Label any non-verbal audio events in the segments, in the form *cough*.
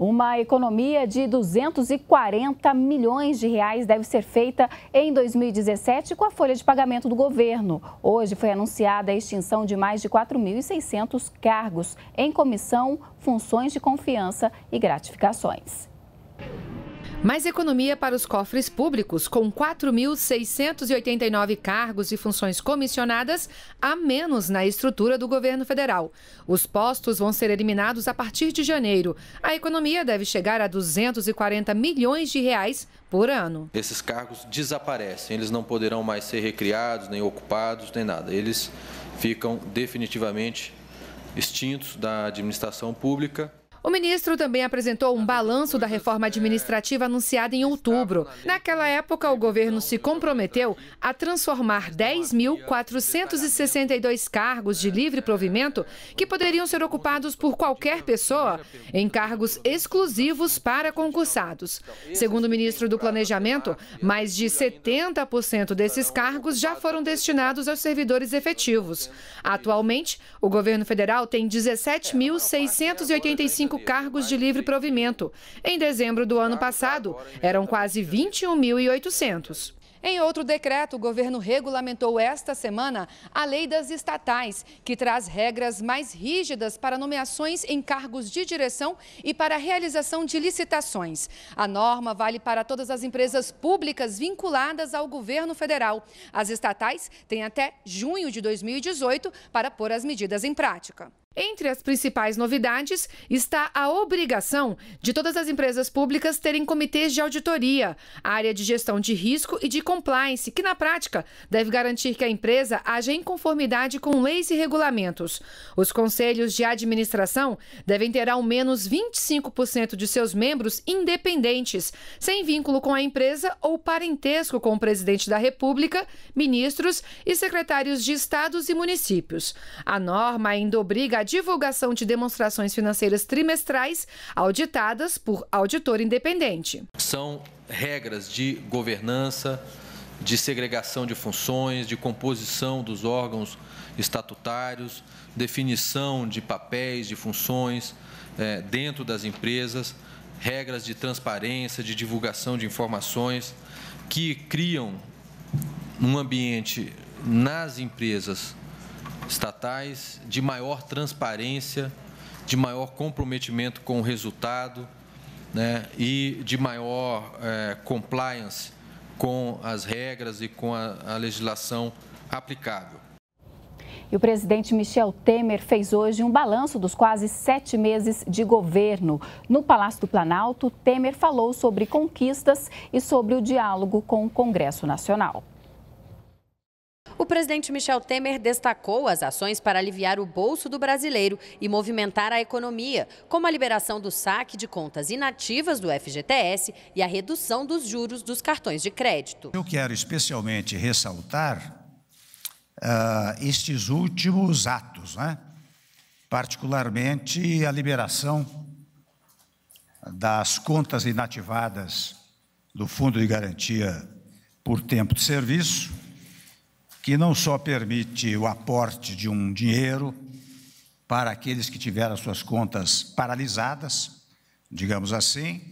Uma economia de 240 milhões de reais deve ser feita em 2017 com a folha de pagamento do governo. Hoje foi anunciada a extinção de mais de 4.600 cargos em comissão, funções de confiança e gratificações. Mais economia para os cofres públicos, com 4.689 cargos e funções comissionadas a menos na estrutura do governo federal. Os postos vão ser eliminados a partir de janeiro. A economia deve chegar a 240 milhões de reais por ano. Esses cargos desaparecem, eles não poderão mais ser recriados, nem ocupados, nem nada. Eles ficam definitivamente extintos da administração pública o ministro também apresentou um balanço da reforma administrativa anunciada em outubro. Naquela época, o governo se comprometeu a transformar 10.462 cargos de livre provimento, que poderiam ser ocupados por qualquer pessoa, em cargos exclusivos para concursados. Segundo o ministro do Planejamento, mais de 70% desses cargos já foram destinados aos servidores efetivos. Atualmente, o governo federal tem 17.685 cargos de livre provimento. Em dezembro do ano passado, eram quase 21.800. Em outro decreto, o governo regulamentou esta semana a lei das estatais, que traz regras mais rígidas para nomeações em cargos de direção e para a realização de licitações. A norma vale para todas as empresas públicas vinculadas ao governo federal. As estatais têm até junho de 2018 para pôr as medidas em prática. Entre as principais novidades está a obrigação de todas as empresas públicas terem comitês de auditoria, área de gestão de risco e de compliance, que na prática deve garantir que a empresa haja em conformidade com leis e regulamentos. Os conselhos de administração devem ter ao menos 25% de seus membros independentes, sem vínculo com a empresa ou parentesco com o presidente da República, ministros e secretários de estados e municípios. A norma ainda obriga a divulgação de demonstrações financeiras trimestrais auditadas por auditor independente. São regras de governança, de segregação de funções, de composição dos órgãos estatutários, definição de papéis, de funções é, dentro das empresas, regras de transparência, de divulgação de informações, que criam um ambiente nas empresas estatais, de maior transparência, de maior comprometimento com o resultado né, e de maior é, compliance com as regras e com a, a legislação aplicável. E o presidente Michel Temer fez hoje um balanço dos quase sete meses de governo. No Palácio do Planalto, Temer falou sobre conquistas e sobre o diálogo com o Congresso Nacional. O presidente Michel Temer destacou as ações para aliviar o bolso do brasileiro e movimentar a economia, como a liberação do saque de contas inativas do FGTS e a redução dos juros dos cartões de crédito. Eu quero especialmente ressaltar uh, estes últimos atos, né? particularmente a liberação das contas inativadas do Fundo de Garantia por Tempo de Serviço que não só permite o aporte de um dinheiro para aqueles que tiveram suas contas paralisadas, digamos assim,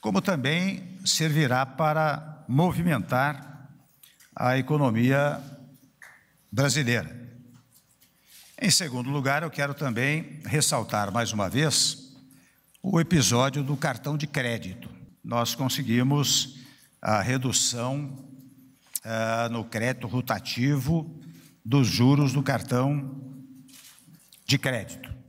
como também servirá para movimentar a economia brasileira. Em segundo lugar, eu quero também ressaltar mais uma vez o episódio do cartão de crédito. Nós conseguimos a redução uh, no crédito rotativo dos juros do cartão de crédito.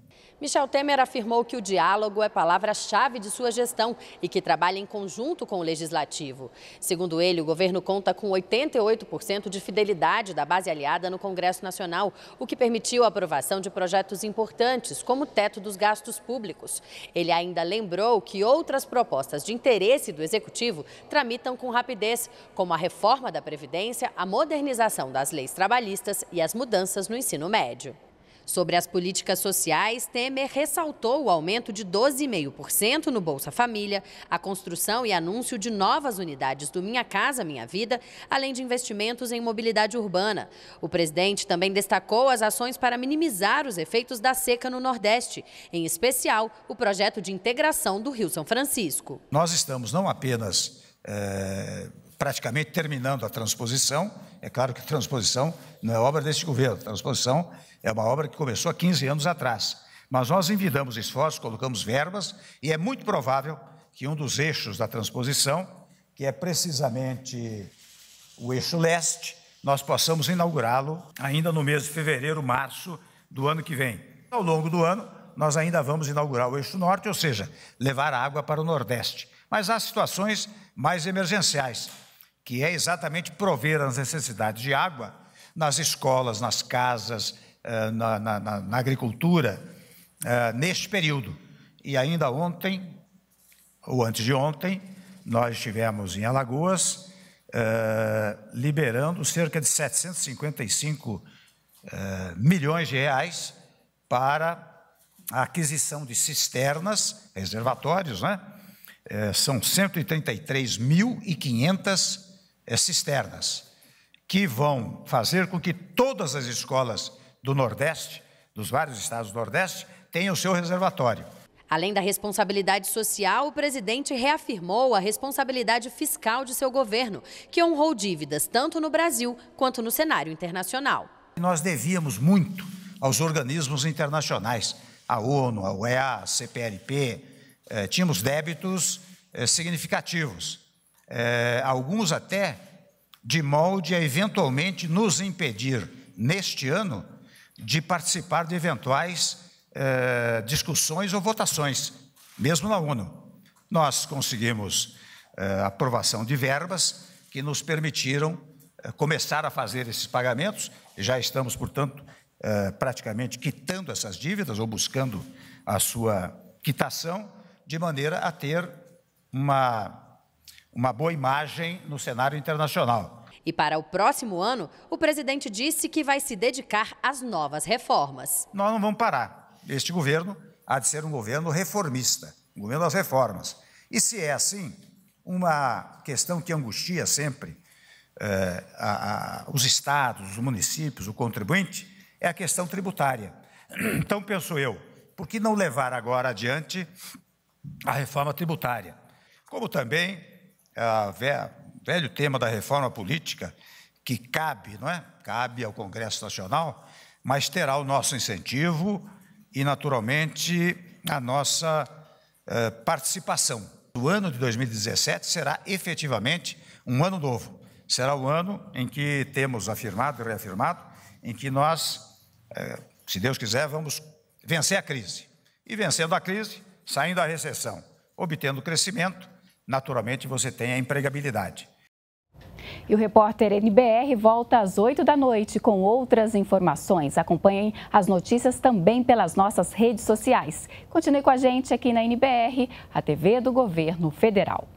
Michel Temer afirmou que o diálogo é palavra-chave de sua gestão e que trabalha em conjunto com o legislativo. Segundo ele, o governo conta com 88% de fidelidade da base aliada no Congresso Nacional, o que permitiu a aprovação de projetos importantes, como o teto dos gastos públicos. Ele ainda lembrou que outras propostas de interesse do executivo tramitam com rapidez, como a reforma da Previdência, a modernização das leis trabalhistas e as mudanças no ensino médio. Sobre as políticas sociais, Temer ressaltou o aumento de 12,5% no Bolsa Família, a construção e anúncio de novas unidades do Minha Casa Minha Vida, além de investimentos em mobilidade urbana. O presidente também destacou as ações para minimizar os efeitos da seca no Nordeste, em especial o projeto de integração do Rio São Francisco. Nós estamos não apenas é praticamente terminando a transposição. É claro que a transposição não é obra desse governo, a transposição é uma obra que começou há 15 anos atrás. Mas nós envidamos esforços, colocamos verbas, e é muito provável que um dos eixos da transposição, que é precisamente o eixo leste, nós possamos inaugurá-lo ainda no mês de fevereiro, março do ano que vem. Ao longo do ano, nós ainda vamos inaugurar o eixo norte, ou seja, levar água para o nordeste. Mas há situações mais emergenciais que é exatamente prover as necessidades de água nas escolas, nas casas, eh, na, na, na agricultura, eh, neste período. E ainda ontem, ou antes de ontem, nós estivemos em Alagoas, eh, liberando cerca de 755 milhões de reais para a aquisição de cisternas, reservatórios, né? são 133.500 é cisternas, que vão fazer com que todas as escolas do Nordeste, dos vários estados do Nordeste, tenham o seu reservatório. Além da responsabilidade social, o presidente reafirmou a responsabilidade fiscal de seu governo, que honrou dívidas tanto no Brasil quanto no cenário internacional. Nós devíamos muito aos organismos internacionais, a ONU, a UEA, a CPLP, eh, tínhamos débitos eh, significativos é, alguns até de molde a eventualmente nos impedir, neste ano, de participar de eventuais é, discussões ou votações, mesmo na ONU. Nós conseguimos é, aprovação de verbas que nos permitiram é, começar a fazer esses pagamentos, já estamos, portanto, é, praticamente quitando essas dívidas ou buscando a sua quitação, de maneira a ter uma uma boa imagem no cenário internacional. E para o próximo ano, o presidente disse que vai se dedicar às novas reformas. Nós não vamos parar. Este governo há de ser um governo reformista, um governo das reformas. E se é assim, uma questão que angustia sempre eh, a, a, os estados, os municípios, o contribuinte, é a questão tributária. *clears throat* Então, penso eu, por que não levar agora adiante a reforma tributária? Como também é velho tema da reforma política, que cabe, não é? Cabe ao Congresso Nacional, mas terá o nosso incentivo e, naturalmente, a nossa eh, participação. O ano de 2017 será efetivamente um ano novo. Será o ano em que temos afirmado e reafirmado, em que nós, eh, se Deus quiser, vamos vencer a crise. E vencendo a crise, saindo da recessão, obtendo crescimento naturalmente você tem a empregabilidade. E o repórter NBR volta às 8 da noite com outras informações. Acompanhem as notícias também pelas nossas redes sociais. Continue com a gente aqui na NBR, a TV do Governo Federal.